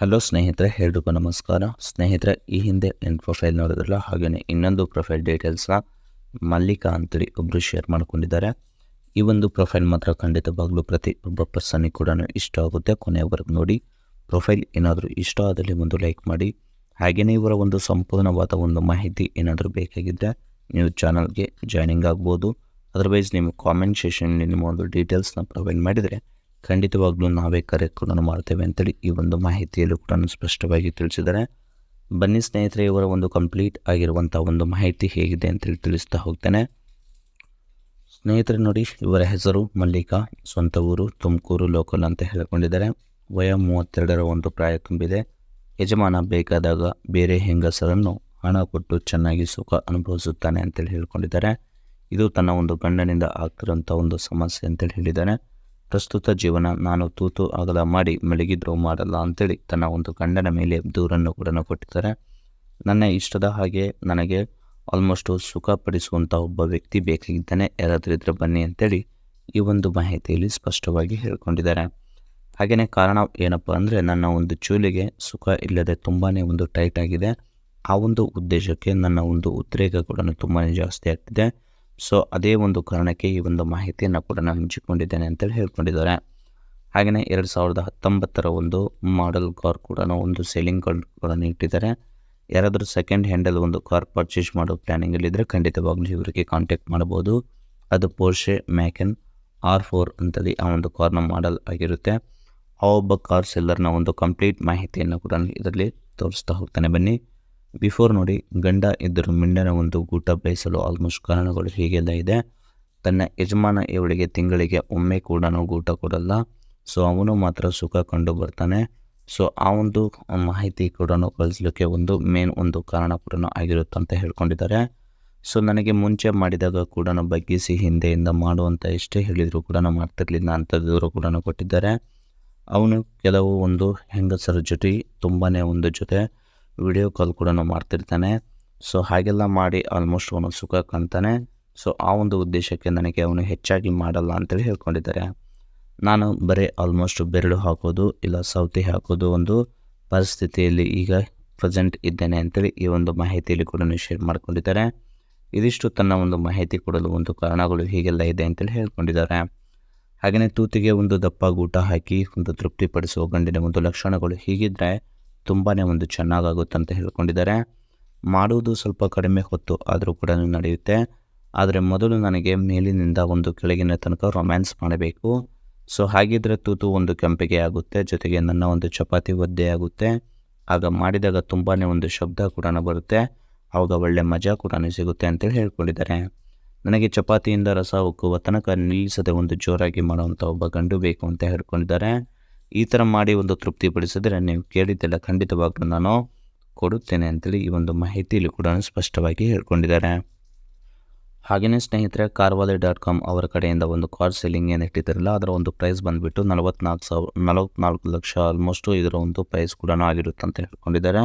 hello ಸ್ನೇಹಿತರೆ ಎಲ್ರಿಗೂ ನಮಸ್ಕಾರ ಸ್ನೇಹಿತರೆ ಈ ಹಿಂದೆ ಏನು ಪ್ರೊಫೈಲ್ ನೋಡಿದ್ರಲ್ಲ ಹಾಗೆಯೇ ಇನ್ನೊಂದು ಪ್ರೊಫೈಲ್ ಡೀಟೇಲ್ಸ್ನ ಮಲ್ಲಿಕಾ ಅಂತೇಳಿ ಒಬ್ಬರು ಶೇರ್ ಮಾಡ್ಕೊಂಡಿದ್ದಾರೆ ಈ ಒಂದು ಪ್ರೊಫೈಲ್ ಮಾತ್ರ ಖಂಡಿತವಾಗ್ಲೂ ಪ್ರತಿ ಒಬ್ಬ ಪರ್ಸನ್ಗೆ ಕೂಡ ಇಷ್ಟ ಆಗುತ್ತೆ ಕೊನೆಯವರೆಗೂ ನೋಡಿ ಪ್ರೊಫೈಲ್ ಏನಾದರೂ ಇಷ್ಟ ಆದಲ್ಲಿ ಒಂದು ಲೈಕ್ ಮಾಡಿ ಹಾಗೆಯೇ ಇವರ ಒಂದು ಸಂಪೂರ್ಣವಾದ ಒಂದು ಮಾಹಿತಿ ಏನಾದರೂ ಬೇಕಾಗಿದ್ದರೆ ನೀವು ಚಾನಲ್ಗೆ ಜಾಯ್ನಿಂಗ್ ಆಗ್ಬೋದು ಅದರ್ವೈಸ್ ನಿಮ್ಮ ಕಾಮೆಂಟ್ ಸೆಷನ್ಲಿ ನಿಮ್ಮ ಒಂದು ಡೀಟೇಲ್ಸ್ನ ಪ್ರೊವೈಡ್ ಮಾಡಿದರೆ ಖಂಡಿತವಾಗ್ಲೂ ನಾವೇ ಕಾರ್ಯಕ್ರಮವನ್ನು ಮಾಡ್ತೇವೆ ಅಂತೇಳಿ ಈ ಒಂದು ಮಾಹಿತಿಯಲ್ಲೂ ಕೂಡ ಸ್ಪಷ್ಟವಾಗಿ ತಿಳಿಸಿದ್ದಾರೆ ಬನ್ನಿ ಸ್ನೇಹಿತರೆ ಇವರ ಒಂದು ಕಂಪ್ಲೀಟ್ ಆಗಿರುವಂಥ ಒಂದು ಮಾಹಿತಿ ಹೇಗಿದೆ ಅಂತೇಳಿ ತಿಳಿಸ್ತಾ ಹೋಗ್ತೇನೆ ಸ್ನೇಹಿತರೆ ನೋಡಿ ಇವರ ಹೆಸರು ಮಲ್ಲಿಕಾ ಸ್ವಂತ ಊರು ತುಮಕೂರು ಲೋಕಲ್ ಅಂತ ಹೇಳಿಕೊಂಡಿದ್ದಾರೆ ವಯ ಮೂವತ್ತೆರಡರ ಒಂದು ಪ್ರಾಯ ತುಂಬಿದೆ ಯಜಮಾನ ಬೇಕಾದಾಗ ಬೇರೆ ಹೆಂಗಸರನ್ನು ಹಣ ಕೊಟ್ಟು ಚೆನ್ನಾಗಿ ಸುಖ ಅನುಭವಿಸುತ್ತಾನೆ ಅಂತೇಳಿ ಹೇಳ್ಕೊಂಡಿದ್ದಾರೆ ಇದು ತನ್ನ ಒಂದು ಗಂಡನಿಂದ ಆಗ್ತಿರೋಂಥ ಒಂದು ಸಮಸ್ಯೆ ಅಂತೇಳಿ ಹೇಳಿದ್ದಾನೆ ಪ್ರಸ್ತುತ ಜೀವನ ನಾನು ತೂತು ಅಗಲ ಮಾಡಿ ಮಲಗಿದ್ರೂ ಮಾಡಲ್ಲ ಅಂತೇಳಿ ತನ್ನ ಒಂದು ಗಂಡನ ಮೇಲೆ ದೂರನ್ನು ಕೂಡ ಕೊಟ್ಟಿದ್ದಾರೆ ನನ್ನ ಇಷ್ಟದ ಹಾಗೆ ನನಗೆ ಆಲ್ಮೋಸ್ಟು ಪಡಿಸುವಂಥ ಒಬ್ಬ ವ್ಯಕ್ತಿ ಬೇಕಾಗಿದ್ದಾನೆ ಯಾರಾದರೂ ಇದ್ರೆ ಬನ್ನಿ ಅಂತೇಳಿ ಈ ಒಂದು ಮಾಹಿತಿಯಲ್ಲಿ ಸ್ಪಷ್ಟವಾಗಿ ಹೇಳ್ಕೊಂಡಿದ್ದಾರೆ ಹಾಗೆಯೇ ಕಾರಣ ಏನಪ್ಪ ಅಂದರೆ ನನ್ನ ಒಂದು ಚೂಲಿಗೆ ಸುಖ ಇಲ್ಲದೆ ತುಂಬಾ ಒಂದು ಟೈಟ್ ಆಗಿದೆ ಆ ಒಂದು ಉದ್ದೇಶಕ್ಕೆ ನನ್ನ ಒಂದು ಉದ್ರೇಕ ಕೂಡ ತುಂಬಾ ಜಾಸ್ತಿ ಆಗ್ತಿದೆ ಸೊ ಅದೇ ಒಂದು ಕಾರಣಕ್ಕೆ ಈ ಒಂದು ಮಾಹಿತಿಯನ್ನು ಕೂಡ ನಾನು ಹಂಚಿಕೊಂಡಿದ್ದೇನೆ ಅಂತೇಳಿ ಹೇಳ್ಕೊಂಡಿದ್ದಾರೆ ಹಾಗೆಯೇ ಎರಡು ಸಾವಿರದ ಹತ್ತೊಂಬತ್ತರ ಒಂದು ಮಾಡೆಲ್ ಕಾರ್ ಕೂಡ ಒಂದು ಸೇಲಿಂಗ್ ಕಾರ್ಡ್ಗಳನ್ನು ಇಟ್ಟಿದ್ದಾರೆ ಯಾರಾದರೂ ಸೆಕೆಂಡ್ ಹ್ಯಾಂಡಲ್ ಒಂದು ಕಾರ್ ಪರ್ಚೇಸ್ ಮಾಡೋ ಪ್ಲ್ಯಾನಿಂಗಲ್ಲಿದ್ದರೆ ಖಂಡಿತವಾಗ್ಲೂ ಇವರಿಗೆ ಕಾಂಟ್ಯಾಕ್ಟ್ ಮಾಡ್ಬೋದು ಅದು ಪೋರ್ಷೆ ಮ್ಯಾಕೆನ್ ಆರ್ ಫೋರ್ ಅಂತಲ್ಲಿ ಆ ಒಂದು ಕಾರ್ನ ಮಾಡಲ್ ಆಗಿರುತ್ತೆ ಆ ಒಬ್ಬ ಕಾರ್ ಸೆಲ್ಲರ್ನ ಒಂದು ಕಂಪ್ಲೀಟ್ ಮಾಹಿತಿಯನ್ನು ಕೂಡ ಇದರಲ್ಲಿ ತೋರಿಸ್ತಾ ಹೋಗ್ತಾನೆ ಬನ್ನಿ ಬಿಫೋರ್ ನೋಡಿ ಗಂಡ ಇದ್ದರು ಮಿಂಡನ ಒಂದು ಗೂಟ ಬಯಸಲು ಆಲ್ಮೋಸ್ಟ್ ಕಾರಣಗಳು ಹೀಗೆಲ್ಲ ಇದೆ ತನ್ನ ಯಜಮಾನ ಇವಳಿಗೆ ತಿಂಗಳಿಗೆ ಒಮ್ಮೆ ಕೂಡ ಗೂಟ ಕೊಡಲ್ಲ ಸೊ ಅವನು ಮಾತ್ರ ಸುಖ ಕಂಡು ಬರ್ತಾನೆ ಸೊ ಆ ಒಂದು ಮಾಹಿತಿ ಕೂಡ ಕಳಿಸ್ಲಿಕ್ಕೆ ಒಂದು ಮೇನ್ ಒಂದು ಕಾರಣ ಕೂಡ ಆಗಿರುತ್ತೆ ಅಂತ ಹೇಳ್ಕೊಂಡಿದ್ದಾರೆ ಸೊ ನನಗೆ ಮುಂಚೆ ಮಾಡಿದಾಗ ಕೂಡ ಬಗ್ಗಿಸಿ ಹಿಂದೆಯಿಂದ ಮಾಡುವಂಥ ಎಷ್ಟೇ ಹೇಳಿದರೂ ಕೂಡ ಮಾಡ್ತಿರ್ಲಿಲ್ಲ ಅಂತ ದೂರು ಕೂಡ ಕೊಟ್ಟಿದ್ದಾರೆ ಅವನು ಕೆಲವು ಒಂದು ಹೆಂಗಸರ ಜೊತೆ ತುಂಬಾ ಒಂದು ಜೊತೆ ವಿಡಿಯೋ ಕಾಲ್ ಕೂಡ ಮಾಡ್ತಿರ್ತಾನೆ ಸೊ ಹಾಗೆಲ್ಲ ಮಾಡಿ ಆಲ್ಮೋಸ್ಟ್ ಅವನು ಸುಖ ಕಾಣ್ತಾನೆ ಸೊ ಆ ಒಂದು ಉದ್ದೇಶಕ್ಕೆ ನನಗೆ ಅವನು ಹೆಚ್ಚಾಗಿ ಮಾಡಲ್ಲ ಅಂತೇಳಿ ಹೇಳ್ಕೊಂಡಿದ್ದಾರೆ ನಾನು ಬರೀ ಆಲ್ಮೋಸ್ಟ್ ಬೆರಳು ಹಾಕೋದು ಇಲ್ಲ ಸೌತಿ ಹಾಕೋದು ಒಂದು ಪರಿಸ್ಥಿತಿಯಲ್ಲಿ ಈಗ ಪ್ರೆಸೆಂಟ್ ಇದ್ದೇನೆ ಅಂತೇಳಿ ಈ ಒಂದು ಮಾಹಿತಿಯಲ್ಲಿ ಕೂಡ ಶೇರ್ ಮಾಡ್ಕೊಂಡಿದ್ದಾರೆ ಇದಿಷ್ಟು ತನ್ನ ಒಂದು ಮಾಹಿತಿ ಕೊಡಲು ಒಂದು ಕಾರಣಗಳು ಹೀಗೆಲ್ಲ ಇದೆ ಅಂತೇಳಿ ಹೇಳ್ಕೊಂಡಿದ್ದಾರೆ ಹಾಗೆಯೇ ತೂತಿಗೆ ಒಂದು ದಪ್ಪ ಗೂಟ ಹಾಕಿ ಒಂದು ತೃಪ್ತಿಪಡಿಸುವ ಗಂಡಿನ ಒಂದು ಲಕ್ಷಣಗಳು ಹೀಗಿದ್ದರೆ ತುಂಬಾ ಒಂದು ಚೆನ್ನಾಗಾಗುತ್ತೆ ಅಂತ ಹೇಳ್ಕೊಂಡಿದ್ದಾರೆ ಮಾಡುವುದು ಸ್ವಲ್ಪ ಕಡಿಮೆ ಹೊತ್ತು ಆದರೂ ಕೂಡ ನಡೆಯುತ್ತೆ ಆದರೆ ಮೊದಲು ನನಗೆ ಮೇಲಿನಿಂದ ಒಂದು ಕೆಳಗಿನ ತನಕ ರೊಮ್ಯಾನ್ಸ್ ಮಾಡಬೇಕು ಸೊ ಹಾಗಿದ್ರೆ ತೂತು ಒಂದು ಕೆಂಪಿಗೆ ಆಗುತ್ತೆ ಜೊತೆಗೆ ನನ್ನ ಒಂದು ಚಪಾತಿ ಒದ್ದೆ ಆಗುತ್ತೆ ಆಗ ಮಾಡಿದಾಗ ತುಂಬಾ ಒಂದು ಶಬ್ದ ಕೂಡ ಬರುತ್ತೆ ಆವಾಗ ಒಳ್ಳೆ ಮಜಾ ಕೂಡ ಸಿಗುತ್ತೆ ಅಂತೇಳಿ ಹೇಳ್ಕೊಂಡಿದ್ದಾರೆ ನನಗೆ ಚಪಾತಿಯಿಂದ ರಸ ಉಕ್ಕುವ ತನಕ ನಿಲ್ಲಿಸದೆ ಒಂದು ಜೋರಾಗಿ ಮಾಡುವಂಥ ಒಬ್ಬ ಗಂಡು ಬೇಕು ಅಂತ ಹೇಳ್ಕೊಂಡಿದ್ದಾರೆ ಈ ಥರ ಮಾಡಿ ಒಂದು ತೃಪ್ತಿಪಡಿಸಿದ್ರೆ ನೀವು ಕೇಳಿದ್ದೆಲ್ಲ ಖಂಡಿತವಾಗ್ಲೂ ನಾನು ಕೊಡುತ್ತೇನೆ ಅಂತೇಳಿ ಈ ಒಂದು ಮಾಹಿತಿಯಲ್ಲಿ ಕೂಡ ಸ್ಪಷ್ಟವಾಗಿ ಹೇಳ್ಕೊಂಡಿದ್ದಾರೆ ಹಾಗೆಯೇ ಸ್ನೇಹಿತರೆ ಕಾರ್ವಾಲೆ ಡಾಟ್ ಕಾಮ್ ಅವರ ಕಡೆಯಿಂದ ಒಂದು ಕಾರ್ ಸೆಲ್ಲಿಂಗ್ ಏನು ಇಟ್ಟಿದ್ದಾರಲ್ಲ ಅದರ ಒಂದು ಪ್ರೈಸ್ ಬಂದುಬಿಟ್ಟು ನಲವತ್ನಾಲ್ಕು ಸಾವಿರ ನಲವತ್ನಾಲ್ಕು ಲಕ್ಷ ಆಲ್ಮೋಸ್ಟು ಇದರ ಒಂದು ಪ್ರೈಸ್ ಕೂಡ ಆಗಿರುತ್ತೆ ಅಂತ ಹೇಳ್ಕೊಂಡಿದ್ದಾರೆ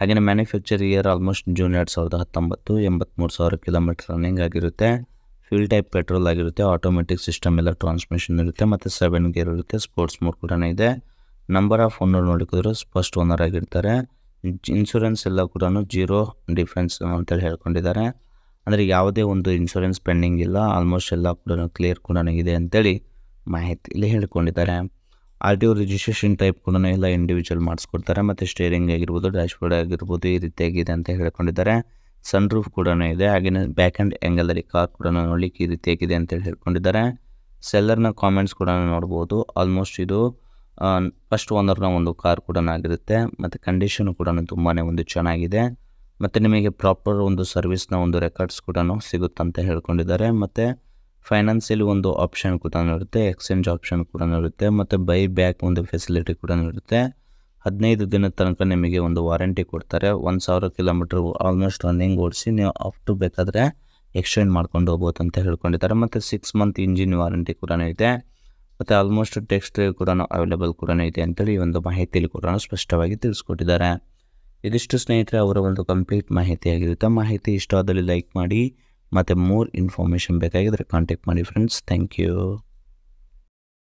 ಹಾಗೆಯೇ ಮ್ಯಾನುಫ್ಯಾಕ್ಚರ್ ಇಯರ್ ಆಲ್ಮೋಸ್ಟ್ ಜೂನ್ ಎರಡು ಸಾವಿರದ ಹತ್ತೊಂಬತ್ತು ಎಂಬತ್ತ್ಮೂರು ಸಾವಿರ ಕಿಲೋಮೀಟರ್ ರನ್ನಿಂಗ್ ಆಗಿರುತ್ತೆ ಫ್ಯೂಲ್ ಟೈಪ್ ಪೆಟ್ರೋಲ್ ಆಗಿರುತ್ತೆ ಆಟೋಮೆಟಿಕ್ ಸಿಸ್ಟಮ್ ಎಲ್ಲ ಟ್ರಾನ್ಸ್ಮಿಷನ್ ಇರುತ್ತೆ ಮತ್ತು ಸೆವೆನ್ ಗೇರ್ ಇರುತ್ತೆ ಸ್ಪೋರ್ಟ್ಸ್ ಮೋಡ್ ಕೂಡ ಇದೆ ನಂಬರ್ ಆಫ್ ಓನರ್ ನೋಡಿಕಿದ್ರು ಫಸ್ಟ್ ಓನರ್ ಆಗಿರ್ತಾರೆ ಇನ್ಶೂರೆನ್ಸ್ ಎಲ್ಲ ಕೂಡ ಜೀರೋ ಡಿಫ್ರೆನ್ಸ್ ಅಂತೇಳಿ ಹೇಳ್ಕೊಂಡಿದ್ದಾರೆ ಅಂದರೆ ಯಾವುದೇ ಒಂದು ಇನ್ಶೂರೆನ್ಸ್ ಪೆಂಡಿಂಗ್ ಇಲ್ಲ ಆಲ್ಮೋಸ್ಟ್ ಎಲ್ಲ ಕೂಡ ಕ್ಲಿಯರ್ ಕೂಡ ಇದೆ ಅಂತೇಳಿ ಮಾಹಿತಿಯಲ್ಲಿ ಹೇಳ್ಕೊಂಡಿದ್ದಾರೆ R T O registration type ಕೂಡ ಎಲ್ಲ ಇಂಡಿವಿಜುವಲ್ ಮಾಡಿಸ್ಕೊಡ್ತಾರೆ ಮತ್ತು ಸ್ಟೇರಿಂಗ್ ಆಗಿರ್ಬೋದು ಡ್ಯಾಶ್ಬೋರ್ಡ್ ಆಗಿರ್ಬೋದು ಈ ರೀತಿಯಾಗಿದೆ ಅಂತ ಹೇಳ್ಕೊಂಡಿದ್ದಾರೆ ಸನ್ ರೂಫ್ ಕೂಡ ಇದೆ ಹಾಗೆಯೇ ಬ್ಯಾಕ್ ಆ್ಯಂಡ್ ಅಲ್ಲಿ ಕಾರ್ ಕೂಡ ನೋಡಲಿಕ್ಕೆ ಈ ಅಂತ ಹೇಳಿ ಹೇಳ್ಕೊಂಡಿದ್ದಾರೆ ಸೆಲ್ಲರ್ನ ಕಾಮೆಂಟ್ಸ್ ಕೂಡ ನೋಡ್ಬೋದು ಆಲ್ಮೋಸ್ಟ್ ಇದು ಫಸ್ಟ್ ಓನರ್ನ ಒಂದು ಕಾರ್ ಕೂಡ ಆಗಿರುತ್ತೆ ಮತ್ತು ಕಂಡೀಷನು ಕೂಡ ತುಂಬಾ ಒಂದು ಚೆನ್ನಾಗಿದೆ ಮತ್ತು ನಿಮಗೆ ಪ್ರಾಪರ್ ಒಂದು ಸರ್ವಿಸ್ನ ಒಂದು ರೆಕಾರ್ಡ್ಸ್ ಕೂಡ ಸಿಗುತ್ತಂತ ಹೇಳ್ಕೊಂಡಿದ್ದಾರೆ ಮತ್ತು ಫೈನಾನ್ಸಿಯಲ್ ಒಂದು ಆಪ್ಷನ್ ಕೂಡ ಇರುತ್ತೆ ಎಕ್ಸ್ಚೇಂಜ್ ಆಪ್ಷನ್ ಕೂಡ ಇರುತ್ತೆ ಮತ್ತು ಬೈ ಬ್ಯಾಕ್ ಒಂದು ಫೆಸಿಲಿಟಿ ಕೂಡ ಇರುತ್ತೆ ಹದಿನೈದು ದಿನದ ತನಕ ನಿಮಗೆ ಒಂದು ವಾರಂಟಿ ಕೊಡ್ತಾರೆ ಒಂದು ಸಾವಿರ ಕಿಲೋಮೀಟ್ರ್ ಆಲ್ಮೋಸ್ಟ್ ರನ್ನಿಂಗ್ ಓಡಿಸಿ ನೀವು ಅಪ್ ಟು ಬೇಕಾದರೆ ಎಕ್ಸ್ಚೇಂಜ್ ಮಾಡ್ಕೊಂಡು ಹೋಗ್ಬೋದು ಅಂತ ಹೇಳ್ಕೊಂಡಿದ್ದಾರೆ ಮತ್ತು ಸಿಕ್ಸ್ ಮಂತ್ ಇಂಜಿನ್ ವಾರಂಟಿ ಕೂಡ ಇದೆ ಮತ್ತು ಆಲ್ಮೋಸ್ಟ್ ಟೆಕ್ಸ್ಟ್ ಕೂಡ ಅವೈಲೇಬಲ್ ಕೂಡ ಇದೆ ಅಂತೇಳಿ ಈ ಒಂದು ಮಾಹಿತಿಯಲ್ಲಿ ಕೂಡ ಸ್ಪಷ್ಟವಾಗಿ ತಿಳಿಸ್ಕೊಟ್ಟಿದ್ದಾರೆ ಇದಿಷ್ಟು ಸ್ನೇಹಿತರೆ ಅವರ ಒಂದು ಕಂಪ್ಲೀಟ್ ಮಾಹಿತಿಯಾಗಿರುತ್ತೆ ಮಾಹಿತಿ ಇಷ್ಟವಾದಲ್ಲಿ ಲೈಕ್ ಮಾಡಿ ಮತ್ತು ಮೋರ್ ಇನ್ಫಾರ್ಮೇಷನ್ ಬೇಕಾಗಿದ್ದರೆ ಕಾಂಟ್ಯಾಕ್ಟ್ ಮಾಡಿ ಫ್ರೆಂಡ್ಸ್ ಥ್ಯಾಂಕ್ ಯು